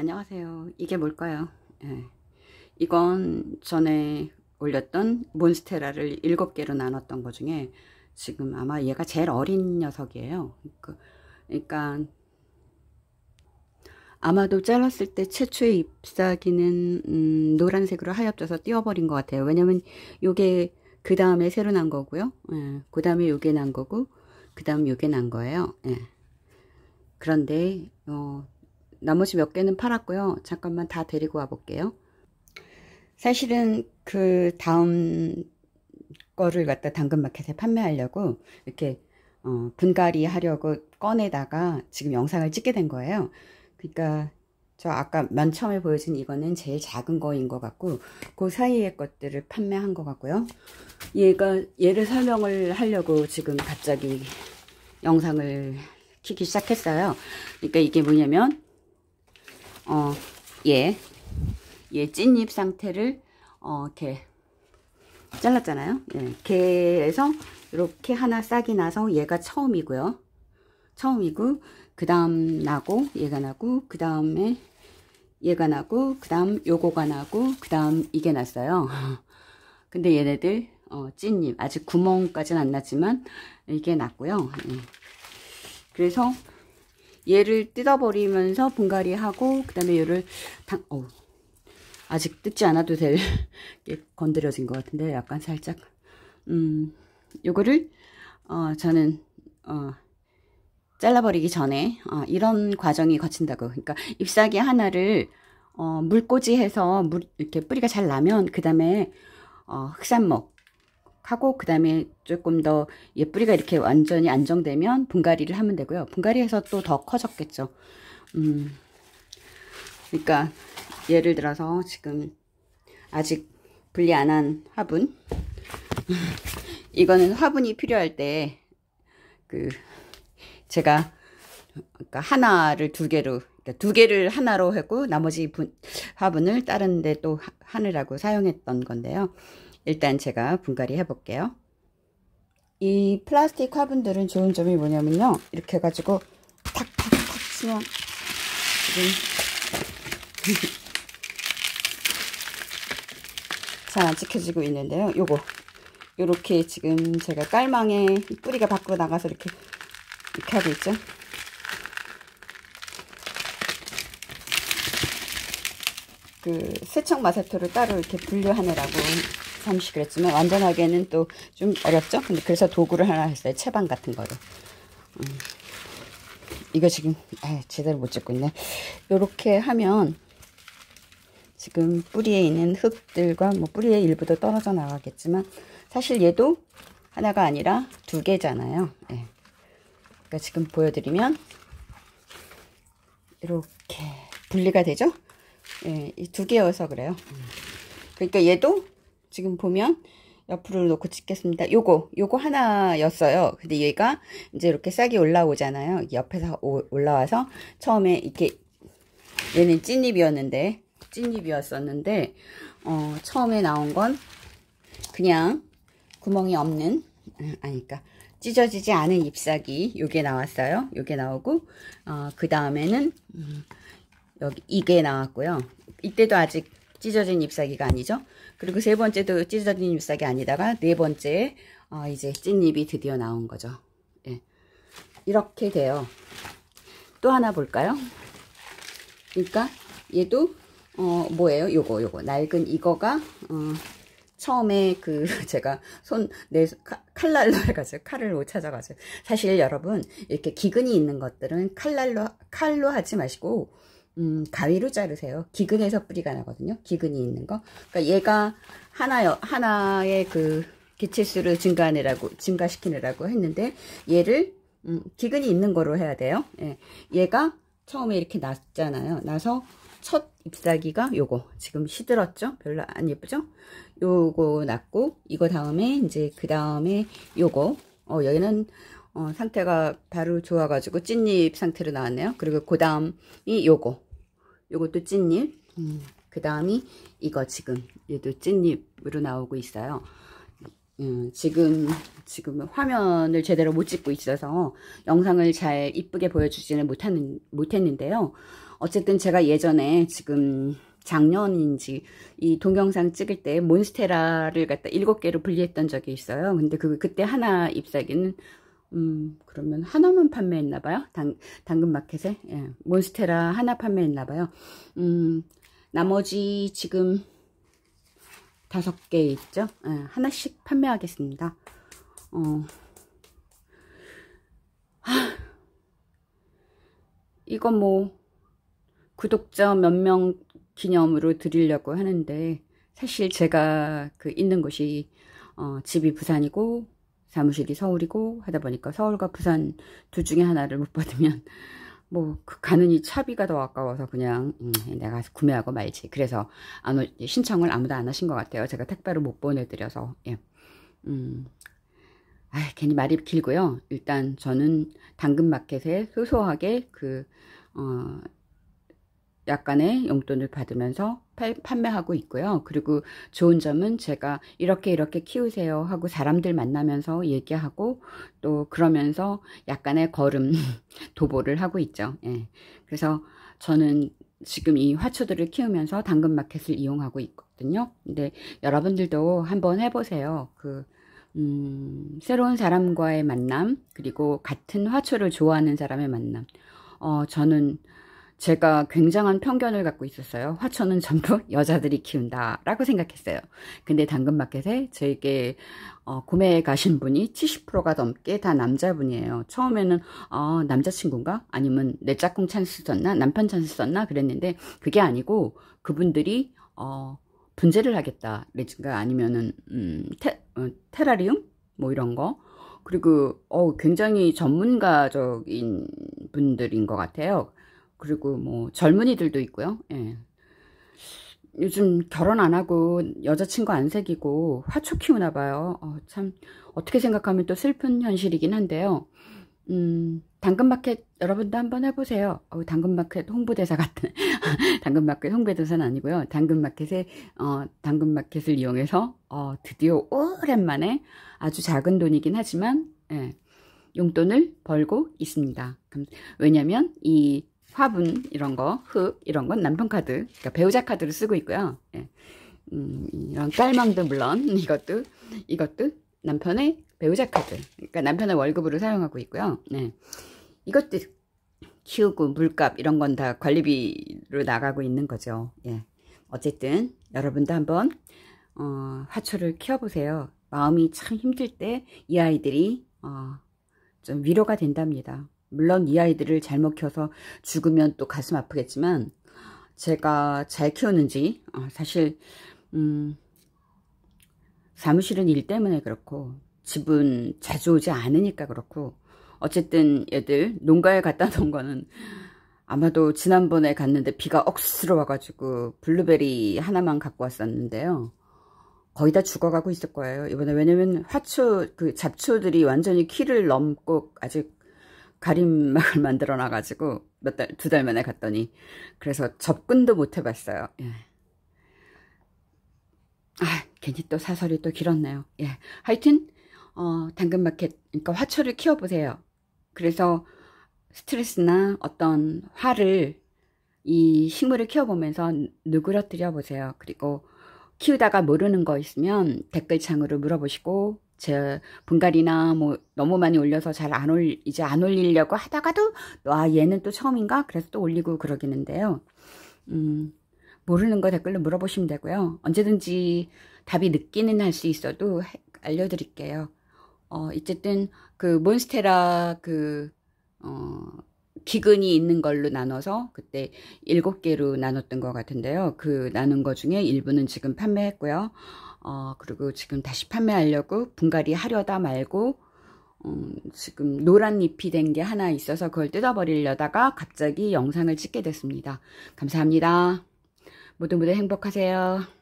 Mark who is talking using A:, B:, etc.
A: 안녕하세요. 이게 뭘까요? 예. 이건 전에 올렸던 몬스테라를 7개로 나눴던 것 중에 지금 아마 얘가 제일 어린 녀석이에요. 그, 그러니까 아마도 잘랐을 때 최초의 잎사귀는 음, 노란색으로 하얗져서 띄워버린 것 같아요. 왜냐면 요게 그 다음에 새로 난 거고요. 예. 그 다음에 요게 난 거고 그 다음 요게 난 거예요. 예. 그런데 어, 나머지 몇 개는 팔았고요. 잠깐만 다 데리고 와 볼게요. 사실은 그 다음 거를 갖다 당근마켓에 판매하려고 이렇게 어, 분갈이 하려고 꺼내다가 지금 영상을 찍게 된 거예요. 그러니까 저 아까 맨 처음에 보여준 이거는 제일 작은 거인 것 같고 그 사이의 것들을 판매한 것 같고요. 얘가 얘를 설명을 하려고 지금 갑자기 영상을 키기 시작했어요. 그러니까 이게 뭐냐면 어, 얘, 예. 얘 예, 찐잎 상태를 어, 이렇게 잘랐잖아요. 예, 걔에서 이렇게 하나 싹이 나서 얘가 처음이고요. 처음이고 그 다음 나고 얘가 나고 그 다음에 얘가 나고 그 다음 요거가 나고 그 다음 이게 났어요. 근데 얘네들 어, 찐잎 아직 구멍까지는 안 났지만 이게 났고요. 예. 그래서 얘를 뜯어버리면서 분갈이하고 그 다음에 얘를 당, 어 아직 뜯지 않아도 될 게 건드려진 것 같은데 약간 살짝 음 요거를 어 저는 어 잘라버리기 전에 어, 이런 과정이 거친다고 그러니까 잎사귀 하나를 어, 물꽂이해서 물, 이렇게 뿌리가 잘 나면 그 다음에 어, 흑산목 하고 그 다음에 조금 더예 뿌리가 이렇게 완전히 안정되면 분갈이를 하면 되고요. 분갈이해서 또 더 커졌겠죠. 음, 그러니까 예를 들어서 지금 아직 분리 안 한 화분 이거는 화분이 필요할 때 그 제가 그러니까 하나를 두 개로 그러니까 두 개를 하나로 했고 나머지 분, 화분을 다른 데 또 하느라고 사용했던 건데요. 일단 제가 분갈이 해볼게요. 이 플라스틱 화분들은 좋은 점이 뭐냐면요. 이렇게 해가지고 탁탁탁 치면 지금 잘안 지켜지고 있는데요. 요거 요렇게 지금 제가 깔망에 뿌리가 밖으로 나가서 이렇게 이렇게 하고 있죠. 그 세척 마사토를 따로 이렇게 분류하느라고 3 0을 했지만 완전하게는 또 좀 어렵죠? 근데 그래서 도구를 하나 했어요. 채반 같은 거를. 음. 이거 지금 아, 제대로 못 찍고 있네. 이렇게 하면 지금 뿌리에 있는 흙들과 뭐 뿌리의 일부도 떨어져 나가겠지만 사실 얘도 하나가 아니라 두 개잖아요. 네. 그러니까 지금 보여드리면 이렇게 분리가 되죠? 예, 이 두 개여서 그래요. 음. 그러니까 얘도 지금 보면 옆으로 놓고 찍겠습니다. 요거, 요거 하나였어요. 근데 얘가 이제 이렇게 싹이 올라오잖아요. 옆에서 오, 올라와서 처음에 이렇게 얘는 찐잎이었는데 찐잎이었었는데 어, 처음에 나온 건 그냥 구멍이 없는 아니까 그러니까 찢어지지 않은 잎사귀 요게 나왔어요. 요게 나오고 어, 그 다음에는 음, 여기 이게 나왔고요. 이때도 아직 찢어진 잎사귀가 아니죠. 그리고 세 번째도 찢어진 잎사귀 아니다가 네 번째 어, 이제 찐잎이 드디어 나온 거죠. 예. 이렇게 돼요. 또 하나 볼까요? 그러니까 얘도 어, 뭐예요? 요거 요거 낡은 이거가 어, 처음에 그 제가 손 내 칼날로 해가지고 칼을 못 찾아가지고 사실 여러분 이렇게 기근이 있는 것들은 칼날로 칼로 하지 마시고 음, 가위로 자르세요. 기근에서 뿌리가 나거든요. 기근이 있는 거. 그러니까 얘가 하나요, 하나의 그개체수를 증가하느라고, 증가시키느라고 했는데, 얘를, 음, 기근이 있는 거로 해야 돼요. 예. 얘가 처음에 이렇게 났잖아요. 나서 첫 잎사귀가 요거. 지금 시들었죠? 별로 안 예쁘죠? 요거 났고, 이거 다음에, 이제 그 다음에 요거. 어, 여기는 어, 상태가 바로 좋아가지고 찐잎 상태로 나왔네요. 그리고 그 다음이 요거. 요것도 찐잎 음, 그 다음이 이거 지금 얘도 찐잎으로 나오고 있어요 음, 지금 지금 화면을 제대로 못 찍고 있어서 영상을 잘 이쁘게 보여주지는 못하는 못했는데요 어쨌든 제가 예전에 지금 작년인지 이 동영상 찍을 때 몬스테라를 갖다 일곱 개로 분리했던 적이 있어요 근데 그 그때 하나 잎사귀는 음, 그러면 하나만 판매했나 봐요. 당, 당근마켓에. 예, 몬스테라 하나 판매했나 봐요. 음, 나머지 지금 다섯 개 있죠. 예, 하나씩 판매하겠습니다. 어. 하, 아, 이거 뭐 구독자 몇 명 기념으로 드리려고 하는데 사실 제가 그 있는 곳이 어, 집이 부산이고 사무실이 서울이고 하다 보니까 서울과 부산 둘 중에 하나를 못 받으면 뭐 그 가는 이 차비가 더 아까워서 그냥 음, 내가 구매하고 말지 그래서 안 오, 신청을 아무도 안 하신 것 같아요 제가 택배로 못 보내드려서 예. 음. 아, 괜히 말이 길고요 일단 저는 당근마켓에 소소하게 그 어, 약간의 용돈을 받으면서 판매하고 있고요. 그리고 좋은 점은 제가 이렇게 이렇게 키우세요 하고 사람들 만나면서 얘기하고 또 그러면서 약간의 걸음 도보를 하고 있죠. 예. 그래서 저는 지금 이 화초들을 키우면서 당근마켓을 이용하고 있거든요. 근데 여러분들도 한번 해보세요. 그 음, 새로운 사람과의 만남 그리고 같은 화초를 좋아하는 사람의 만남. 어, 저는 제가 굉장한 편견을 갖고 있었어요. 화천은 전부 여자들이 키운다 라고 생각했어요. 근데 당근마켓에 저에게 어, 구매해 가신 분이 70%가 넘게 다 남자분이에요. 처음에는 어, 남자친구인가? 아니면 내 짝꿍 찬스 썼나? 남편 찬스 썼나? 그랬는데 그게 아니고 그분들이 어, 분재를 하겠다. 레진가 아니면은 음, 어, 테라리움? 뭐 이런 거. 그리고 어, 굉장히 전문가적인 분들인 것 같아요. 그리고 뭐 젊은이들도 있고요. 예. 요즘 결혼 안 하고 여자친구 안 새기고 화초 키우나 봐요. 어, 참 어떻게 생각하면 또 슬픈 현실이긴 한데요. 음, 당근마켓 여러분도 한번 해보세요. 어, 당근마켓 홍보대사 같은 당근마켓 홍보대사는 아니고요. 당근마켓에 어, 당근마켓을 이용해서 어, 드디어 오랜만에 아주 작은 돈이긴 하지만 예, 용돈을 벌고 있습니다. 왜냐하면 이 화분 이런 거, 흙 이런 건 남편 카드, 그러니까 배우자 카드를 쓰고 있고요. 예. 음, 이런 깔망도 물론 이것도 이것도 남편의 배우자 카드, 그러니까 남편의 월급으로 사용하고 있고요. 네. 이것도 키우고 물값 이런 건 다 관리비로 나가고 있는 거죠. 예. 어쨌든 여러분도 한번 어, 화초를 키워보세요. 마음이 참 힘들 때 이 아이들이 어, 좀 위로가 된답니다. 물론 이 아이들을 잘못 키워서 죽으면 또 가슴 아프겠지만 제가 잘 키웠는지 어, 사실 음, 사무실은 일 때문에 그렇고 집은 자주 오지 않으니까 그렇고 어쨌든 애들 농가에 갖다 놓은 거는 아마도 지난번에 갔는데 비가 억수로 와가지고 블루베리 하나만 갖고 왔었는데요. 거의 다 죽어가고 있을 거예요. 이번에 왜냐면 화초 그 잡초들이 완전히 키를 넘고 아직 가림막을 만들어 놔가지고 몇 달, 두 달 만에 갔더니 그래서 접근도 못 해봤어요. 예. 아, 괜히 또 사설이 또 길었네요. 예. 하여튼 어, 당근마켓, 그러니까 화초를 키워보세요. 그래서 스트레스나 어떤 화를 이 식물을 키워보면서 누그러뜨려 보세요. 그리고 키우다가 모르는 거 있으면 댓글창으로 물어보시고 제 분갈이나 뭐 너무 많이 올려서 잘 안 올, 이제 안 올리려고 하다가도, 와, 아, 얘는 또 처음인가? 그래서 또 올리고 그러겠는데요 음, 모르는 거 댓글로 물어보시면 되고요. 언제든지 답이 늦기는 할 수 있어도 해, 알려드릴게요. 어, 어쨌든 그 몬스테라 그, 어, 기근이 있는 걸로 나눠서 그때 7개로 나눴던 것 같은데요. 그 나눈 것 중에 일부는 지금 판매했고요. 어, 그리고 지금 다시 판매하려고 분갈이 하려다 말고 음, 지금 노란 잎이 된 게 하나 있어서 그걸 뜯어버리려다가 갑자기 영상을 찍게 됐습니다. 감사합니다. 모두 모두 행복하세요.